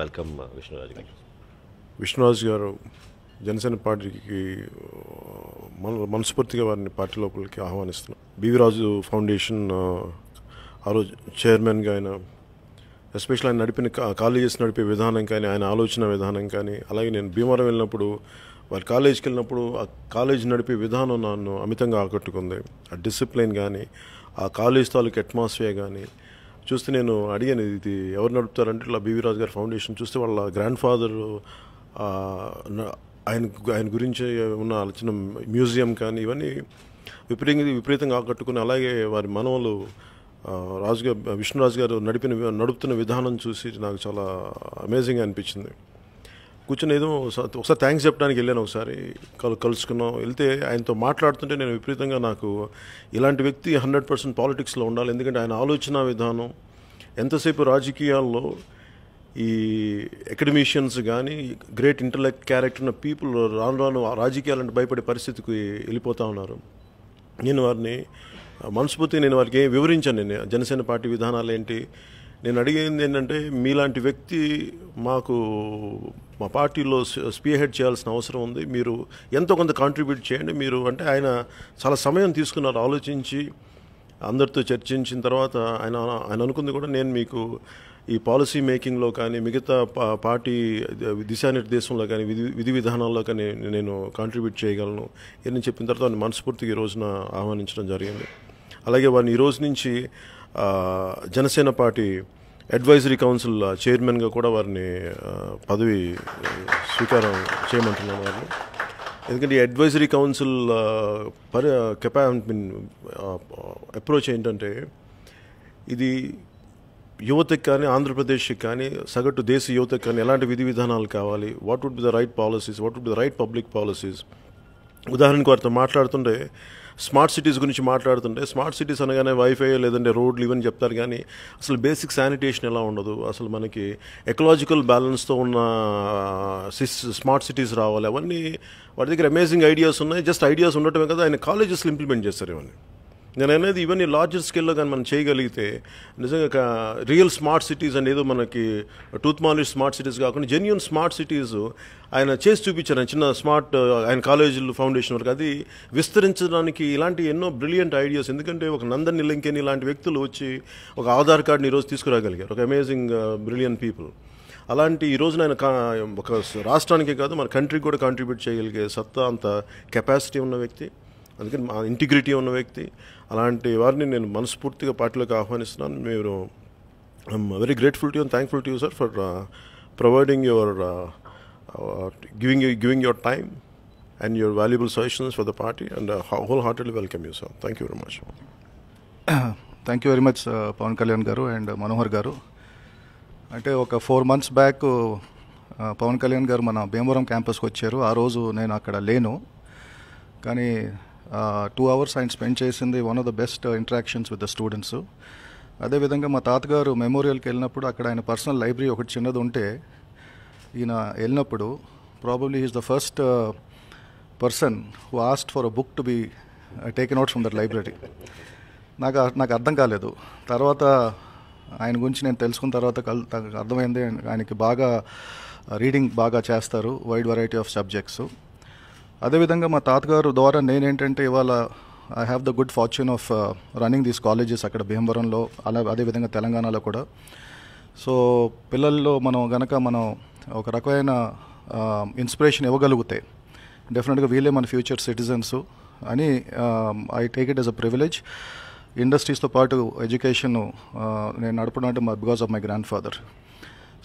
welcome Vishnu Raju గారు విష్ణురాజు గారు జనసేన పార్టీకి uh, మన మనస్ఫూర్తిగా వారిని పార్టీ లోపలికి ఆహ్వానిస్తున్నాం బీవిరాజు ఫౌండేషన్ uh, ఆ రోజు చైర్మన్గా ఆయన ఎస్పెషల్ ఆయన నడిపిన కాలేజెస్ నడిపే విధానం కానీ ఆయన ఆలోచన విధానం కానీ అలాగే నేను భీమవరం వెళ్ళినప్పుడు వాళ్ళు కాలేజీకి వెళ్ళినప్పుడు ఆ కాలేజ్ నడిపే విధానం నన్ను అమితంగా ఆకట్టుకుంది ఆ డిసిప్లిన్ కానీ ఆ కాలేజ్ తాలూకు అట్మాస్ఫియర్ కానీ చూస్తే నేను అడిగాను ఇది ఎవరు నడుపుతారంటే ఇట్లా బీవీ రాజు గారి ఫౌండేషన్ చూస్తే వాళ్ళ గ్రాండ్ ఫాదర్ ఆయన ఆయన గురించి ఉన్న చిన్న మ్యూజియం కానీ ఇవన్నీ విపరీతంగా విపరీతంగా ఆకట్టుకుని అలాగే వారి మనవలు రాజుగారు విష్ణురాజు గారు నడిపిన నడుపుతున్న విధానం చూసి నాకు చాలా అమేజింగ్ అనిపించింది కూర్చొని ఏదో ఒకసారి థ్యాంక్స్ చెప్పడానికి వెళ్ళాను ఒకసారి కలు కలుసుకున్నాం వెళ్తే ఆయనతో మాట్లాడుతుంటే నేను విపరీతంగా నాకు ఇలాంటి వ్యక్తి హండ్రెడ్ పర్సెంట్ పాలిటిక్స్లో ఉండాలి ఎందుకంటే ఆయన ఆలోచన విధానం ఎంతసేపు రాజకీయాల్లో ఈ అకాడమిషియన్స్ కానీ గ్రేట్ ఇంటలెక్ట్ క్యారెక్టర్ ఉన్న పీపుల్ రాను రాను రాజకీయాలంటే భయపడే పరిస్థితికి వెళ్ళిపోతూ ఉన్నారు నేను వారిని మనస్ఫూర్తి నేను వారికి వివరించాను నేను జనసేన పార్టీ విధానాలు ఏంటి నేను అడిగింది ఏంటంటే మీలాంటి వ్యక్తి మాకు మా పార్టీలో స్పీ హెడ్ చేయాల్సిన అవసరం ఉంది మీరు ఎంతో కొంత కాంట్రిబ్యూట్ చేయండి మీరు అంటే ఆయన చాలా సమయం తీసుకున్నారు ఆలోచించి అందరితో చర్చించిన తర్వాత ఆయన ఆయన అనుకుంది కూడా నేను మీకు ఈ పాలసీ మేకింగ్లో కానీ మిగతా పార్టీ దిశానిర్దేశంలో కానీ విధి విధి విధానాల్లో కానీ నేను కాంట్రిబ్యూట్ చేయగలను ఇవన్నీ చెప్పిన తర్వాత మనస్ఫూర్తిగా ఈ రోజున ఆహ్వానించడం జరిగింది అలాగే వారిని ఈరోజు నుంచి జనసేన పార్టీ అడ్వైజరీ కౌన్సిల్ చైర్మన్గా కూడా వారిని పదవి స్వీకారం చేయమంటున్నాను వారిని ఎందుకంటే ఈ అడ్వైజరీ కౌన్సిల్ పరి కెపా మీన్ అప్రోచ్ ఏంటంటే ఇది యువతకి కానీ ఆంధ్రప్రదేశ్కి కానీ సగటు దేశ యువతకి కానీ ఎలాంటి విధి విధానాలు కావాలి what would be the right policies what would be the right public policies ఉదాహరణకు వారితో మాట్లాడుతుంటే స్మార్ట్ సిటీస్ గురించి మాట్లాడుతుంటే స్మార్ట్ సిటీస్ అనగానే వైఫై లేదంటే రోడ్లు ఇవన్నీ చెప్తారు కానీ అసలు బేసిక్ శానిటేషన్ ఎలా ఉండదు అసలు మనకి ఎకలాజికల్ బ్యాలెన్స్తో ఉన్న స్మార్ట్ సిటీస్ రావాలి అవన్నీ వాటి దగ్గర అమేజింగ్ ఐడియాస్ ఉన్నాయి జస్ట్ ఐడియాస్ ఉండటమే కదా ఆయన కాలేజెస్లో ఇంప్లిమెంట్ చేస్తారు ఇవన్నీ నేను అనేది ఇవన్నీ లార్జర్ స్కేల్లో కానీ మనం చేయగలిగితే నిజంగా రియల్ స్మార్ట్ సిటీస్ అనేది ఏదో మనకి టూత్ మాలిష్ స్మార్ట్ సిటీస్ కాకుండా జెన్యున్ స్మార్ట్ సిటీస్ ఆయన చేసి చూపించారు చిన్న స్మార్ట్ ఆయన కాలేజీలు ఫౌండేషన్ వరకు అది విస్తరించడానికి ఇలాంటి ఎన్నో బ్రిలియంట్ ఐడియాస్ ఎందుకంటే ఒక నందన్ నిలంకేని ఇలాంటి వ్యక్తులు వచ్చి ఒక ఆధార్ కార్డుని ఈరోజు తీసుకురాగలిగారు ఒక అమేజింగ్ బ్రిలియంట్ పీపుల్ అలాంటి ఈ రోజున ఆయన ఒక రాష్ట్రానికే కాదు మన కంట్రీకి కూడా కాంట్రిబ్యూట్ చేయగలిగే సత్తా అంత కెపాసిటీ ఉన్న వ్యక్తి అందుకని మా ఇంటిగ్రిటీ ఉన్న వ్యక్తి అలాంటి వారిని నేను మనస్ఫూర్తిగా పార్టీలోకి ఆహ్వానిస్తున్నాను మీరు I'm very grateful to and thankful to you sir for providing your giving giving your time and your valuable suggestions for the party and wholeheartedly welcome you sir thank you very much thank you very much Pawan Kalyan garu అండ్ మనోహర్ గారు అంటే ఒక four months back Pawan Kalyan garu మన భీమవరం క్యాంపస్కి వచ్చారు ఆ రోజు నేను అక్కడ లేను కానీ టూ అవర్స్ ఆయన స్పెండ్ చేసింది one of the best interactions with the students అదేవిధంగా మా తాతగారు మెమోరియల్కి వెళ్ళినప్పుడు అక్కడ ఆయన పర్సనల్ లైబ్రరీ ఒకటి చిన్నది ఉంటే ఈయన వెళ్ళినప్పుడు probably is the first person who asked for a book to be taken out from that library నాకు నాకు అర్థం కాలేదు తర్వాత ఆయన గురించి నేను తెలుసుకున్న తర్వాత కల్ అర్థమైంది ఆయనకి బాగా రీడింగ్ uh, బాగా చేస్తారు వైడ్ వెరైటీ ఆఫ్ సబ్జెక్ట్స్ అదేవిధంగా మా తాతగారు ద్వారా నేనేంటంటే ఇవాళ I have the good fortune of running these colleges అక్కడ భీమవరంలో అలా అదేవిధంగా తెలంగాణలో కూడా సో పిల్లల్లో మనం గనక మనం ఒక రకమైన ఇన్స్పిరేషన్ um, ఇవ్వగలిగితే డెఫినెట్గా వీళ్ళే మన ఫ్యూచర్ సిటిజన్స్ అని I take it as a privilege ఇండస్ట్రీస్తో పాటు ఎడ్యుకేషన్ uh, నేను నడపడం అంటే because of my grandfather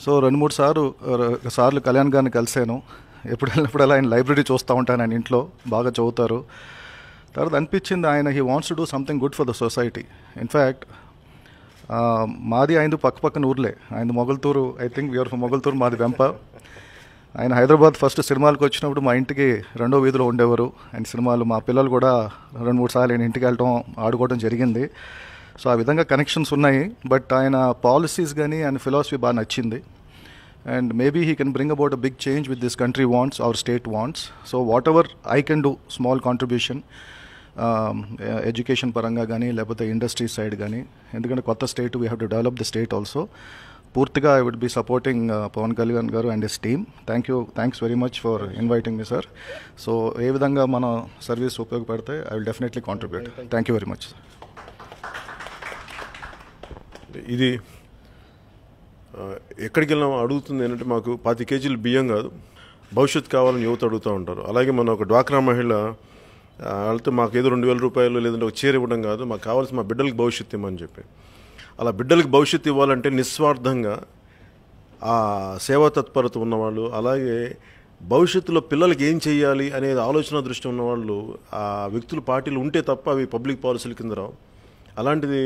so రెండు మూడు సార్లు uh, సార్లు కళ్యాణ్ గారిని కలిశాను ఎప్పుడు వెళ్ళినప్పుడు అలా ఆయన లైబ్రరీ చూస్తూ ఉంటాను ఆయన ఇంట్లో బాగా చదువుతారు తర్వాత అనిపించింది ఆయన he wants to do something good for the society in fact మాది ఆయనది పక్క పక్కన ఊర్లే ఆయన Mogalturu I think we are Mogalturu మాది వెంప ఆయన హైదరాబాద్ ఫస్ట్ సినిమాలకు వచ్చినప్పుడు మా ఇంటికి రెండో వీధిలో ఉండేవారు ఆయన సినిమాలు మా పిల్లలు కూడా రెండు మూడు సార్లు ఆయన ఇంటికి వెళ్ళటం ఆడుకోవడం జరిగింది సో ఆ విధంగా కనెక్షన్స్ ఉన్నాయి బట్ ఆయన పాలసీస్ కానీ ఆయన ఫిలాసఫీ బాగా నచ్చింది maybe he can bring about a big change with this country wants our state wants so whatever I can do small contribution education పరంగా కానీ లేకపోతే ఇండస్ట్రీ సైడ్ కానీ ఎందుకంటే కొత్త state we have to develop the state also పూర్తిగా I would be supporting Pawan Kalyan garu and his team thank you thanks very much for inviting me sir so ఏ విధంగా మన సర్వీస్ ఉపయోగపడితే I will definitely contribute thank you very much ఇది ఎక్కడికి వెళ్ళినా అడుగుతుంది ఏంటంటే మాకు పాతి కేజీలు బియ్యం కాదు భవిష్యత్తు కావాలని యువత అడుగుతూ ఉంటారు అలాగే మన ఒక డ్వాక్రా మహిళ వాళ్ళతో మాకు ఏదో రెండు వేల రూపాయలు లేదంటే ఒక చీర ఇవ్వడం కాదు మాకు కావాల్సిన మా బిడ్డలకు భవిష్యత్ ఇవ్వమని చెప్పి అలా బిడ్డలకు భవిష్యత్తు ఇవ్వాలంటే నిస్వార్థంగా ఆ సేవా తత్పరత ఉన్నవాళ్ళు అలాగే భవిష్యత్తులో పిల్లలకి ఏం చేయాలి అనేది ఆలోచన దృష్టి ఉన్నవాళ్ళు ఆ వ్యక్తులు పార్టీలు ఉంటే తప్ప అవి పబ్లిక్ పాలసీల కింద రావు అలాంటిది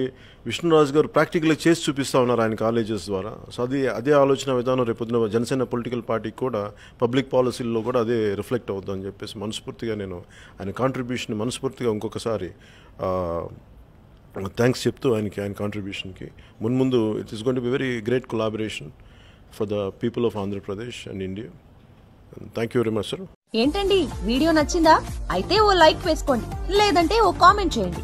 విష్ణురాజు గారు ప్రాక్టికల్గా చేసి చూపిస్తూ ఉన్నారు ఆయన కాలేజెస్ ద్వారా సో అది అదే ఆలోచన విధానం రేపొద్దున జనసేన పొలిటికల్ పార్టీకి కూడా పబ్లిక్ పాలసీల్లో కూడా అదే రిఫ్లెక్ట్ అవుతుందని చెప్పేసి మనస్ఫూర్తిగా నేను ఆయన కాంట్రిబ్యూషన్ మనస్ఫూర్తిగా ఇంకొకసారి థ్యాంక్స్ చెప్తూ ఆయనకి ఆయన కాంట్రిబ్యూషన్కి మున్ముందు it is going to be very great collaboration for the people of Andhra Pradesh and India thank you very much sir ఏంటండి వీడియో నచ్చిందా అయితే ఓ లైక్ వేసుకోండి లేదంటే ఓ కామెంట్ చేయండి